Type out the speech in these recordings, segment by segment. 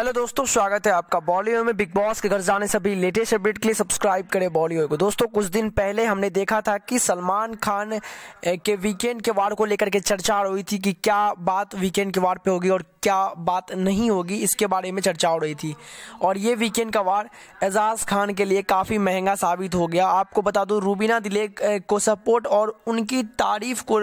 hello दोस्तों स्वागत है आपका बॉलीवुड में बिग बॉस के घर जाने सभी लेटेस्ट अपडेट के लिए सब्सक्राइब करें बॉलीवुड को दोस्तों कुछ दिन पहले हमने देखा था कि सलमान खान के वीकेंड के वार को लेकर के चर्चा हो रही थी कि क्या बात वीकेंड के वार पे होगी और क्या बात नहीं होगी इसके बारे में चर्चा हो रही थी और ये वीकेंड का वार एजाज खान के लिए काफ़ी महंगा साबित हो गया आपको बता दूँ रूबीना दिले को सपोर्ट और उनकी तारीफ को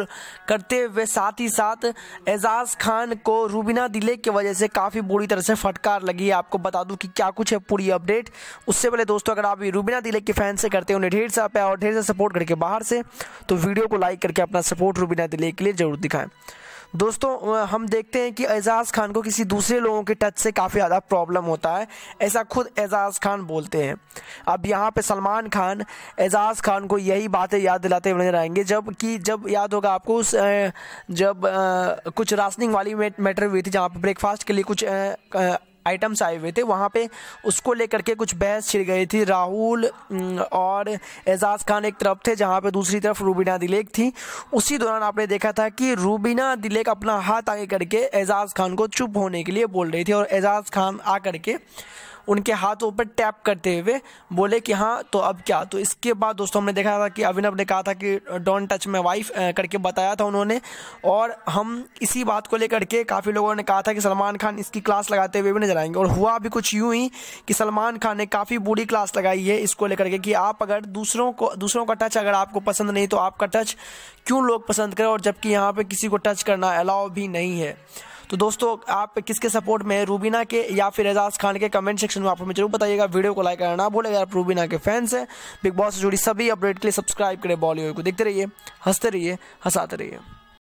करते हुए साथ ही साथ एजाज खान को रूबीना दिले की वजह से काफ़ी बुरी तरह से फटका कार लगी है आपको बता दूं कि क्या कुछ है पूरी अपडेट उससे पहले दोस्तों अगर आप रूबीना दिले के फैन से करते हैं उन्हें ढेर सा प्यार और ढेर सा सपोर्ट करके बाहर से तो वीडियो को लाइक करके अपना सपोर्ट रूबीना दिले के लिए ज़रूर दिखाएं दोस्तों हम देखते हैं कि एजाज़ खान को किसी दूसरे लोगों के टच से काफ़ी ज़्यादा प्रॉब्लम होता है ऐसा खुद एजाज़ खान बोलते हैं अब यहाँ पे सलमान खान एजाज़ खान को यही बातें याद दिलाते हुए नजर आएंगे जब कि जब याद होगा आपको उस जब कुछ राशनिंग वाली मैटर हुई थी जहाँ पर ब्रेकफास्ट के लिए कुछ आइटम्स आए हुए थे वहाँ पे उसको लेकर के कुछ बहस छिड़ गई थी राहुल और एजाज खान एक तरफ थे जहाँ पे दूसरी तरफ रूबीना दिलेक थी उसी दौरान आपने देखा था कि रूबीना दिलेक अपना हाथ आगे करके एजाज खान को चुप होने के लिए बोल रही थी और एजाज खान आ करके उनके हाथों पर टैप करते हुए बोले कि हाँ तो अब क्या तो इसके बाद दोस्तों हमने देखा था कि अभिनव ने कहा था कि डोंट टच माई वाइफ करके बताया था उन्होंने और हम इसी बात को लेकर के काफ़ी लोगों ने कहा था कि सलमान खान इसकी क्लास लगाते हुए भी नजर आएंगे और हुआ भी कुछ यूँ ही कि सलमान खान ने काफ़ी बुरी क्लास लगाई है इसको लेकर के कि आप अगर दूसरों को दूसरों का टच अगर आपको पसंद नहीं तो आपका टच क्यों लोग पसंद करें और जबकि यहाँ पर किसी को टच करना अलाउ भी नहीं है तो दोस्तों आप किसके सपोर्ट में रूबीना के या फिर एजाज खान के कमेंट सेक्शन में आप हमें जरूर बताइएगा वीडियो को लाइक करना ना भूलेगा आप रूबीना के फैंस हैं बिग बॉस से जुड़ी सभी अपडेट के लिए सब्सक्राइब करें बॉलीवुड को देखते रहिए हंसते रहिए हंसाते रहिए